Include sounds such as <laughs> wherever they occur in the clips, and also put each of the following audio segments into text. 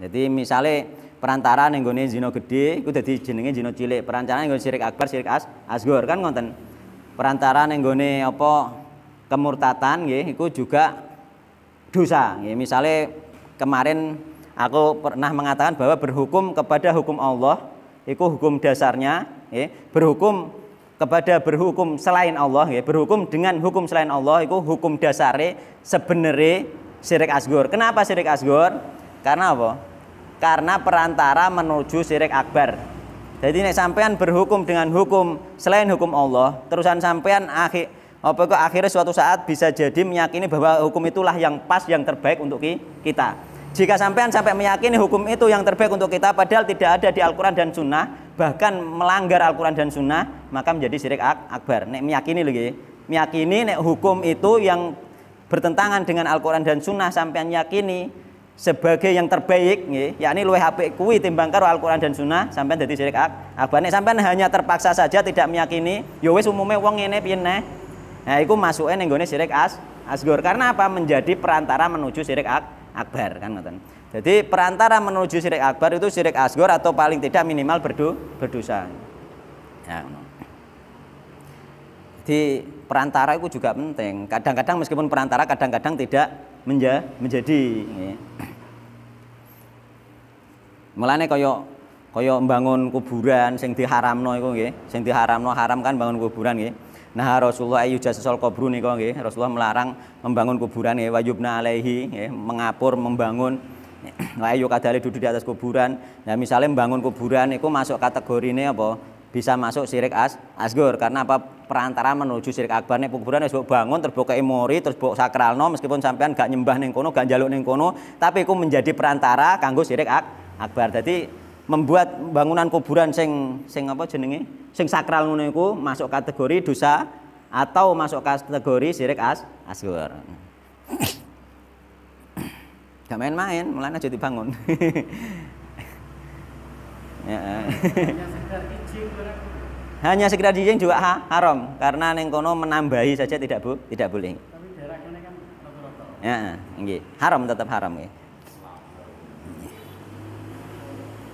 Jadi misalnya perantara yang nih zino gede, gue jadi jenenge zino cilik, perantara yang gue sirik akbar, sirik as, asgor kan ngonten. Perantara yang nih apa kemurtatan gue iku juga dosa. Gitu. Misalnya kemarin aku pernah mengatakan bahwa berhukum kepada hukum Allah itu hukum dasarnya berhukum kepada berhukum selain Allah nggih, berhukum dengan hukum selain Allah itu hukum dasare sebenarnya syirik asgor. Kenapa syirik asgor? Karena apa? karena perantara menuju syirik akbar. Jadi ini sampean berhukum dengan hukum selain hukum Allah, terusan sampean akhir apa kok akhirnya suatu saat bisa jadi meyakini bahwa hukum itulah yang pas yang terbaik untuk kita. Jika sampean sampai meyakini hukum itu yang terbaik untuk kita padahal tidak ada di Al-Qur'an dan Sunnah, bahkan melanggar Al-Qur'an dan Sunnah, maka menjadi syirik akbar. Nek meyakini lagi, meyakini nek hukum itu yang bertentangan dengan Al-Qur'an dan Sunnah sampean yakini sebagai yang terbaik nggih, yakni luwih apik kuwi timbang karo Al-Qur'an dan Sunnah sampai dadi syirik ak. Abane sampean hanya terpaksa saja tidak meyakini, ya wis umume wong ngene piye neh. Nah, iku masuke ning gone syirik as asgor karena apa? Menjadi perantara menuju syirik ak akbar kan ngoten. Jadi perantara menuju syirik akbar itu syirik asgor atau paling tidak minimal berdu berdosa. Ya. Jadi perantara itu juga penting. Kadang-kadang meskipun perantara kadang-kadang tidak menja menjadi nggih. Mulane koyo membangun mbangun kuburan sing diharamno iku nggih, sing diharamno haram kan bangun kuburan nggih. Nah Rasulullah ayu jasasol kubru nika nggih, Rasulullah melarang membangun kuburan nggih, wajibna alaihi mengapur membangun <clears throat> ayu ayo kadale duduk di atas kuburan. Nah misalnya membangun kuburan itu masuk kategorine apa? bisa masuk sirik as asgur karena apa perantara menuju sirik akbar nih kuburan wis bangun terus emori terbuka terus bok sakralno meskipun sampean gak nyembah neng kono gak jaluk neng kono tapi aku menjadi perantara kanggo sirik ak, akbar jadi membuat bangunan kuburan sing sing apa jenenge sing sakral ngono iku masuk kategori dosa atau masuk kategori sirik as asgur gak main-main mulai aja dibangun <laughs> Ya, eh. Hanya sekedar dijeng juga ha, haram karena neng kono menambahi saja tidak bu, tidak boleh. Kan ya, eh. nggih. Haram tetap haram ya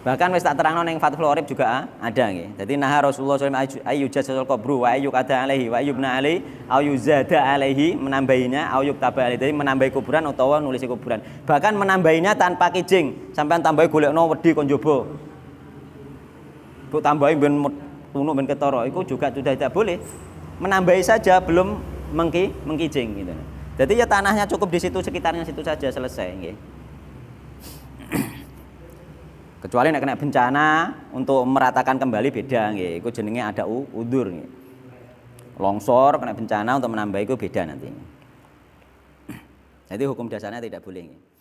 Bahkan wis tak terangno ning Fathul Orib juga eh, ada nggih. Dadi nah Rasulullah sallallahu alaihi wasallam ayu qabru wa ayu qada alaihi wa yubna alaihi ayu zada alaihi menambahinya ayu taba alaihi menambahi kuburan utawa nulis kuburan. Bahkan menambahinya tanpa kijing, sampean tambahi golekno wedi kon njaba. Bu tambahi ben tunuk ben ketoro itu juga sudah tidak boleh. Menambahi saja belum mengki mengkijing gitu. Jadi ya tanahnya cukup di situ sekitarnya situ saja selesai gitu. <clears throat> Kecuali nak kena bencana untuk meratakan kembali beda gitu. Itu jenenge ada udur gitu. Longsor kena bencana untuk menambah itu beda nanti. <clears throat> Jadi hukum dasarnya tidak boleh gitu.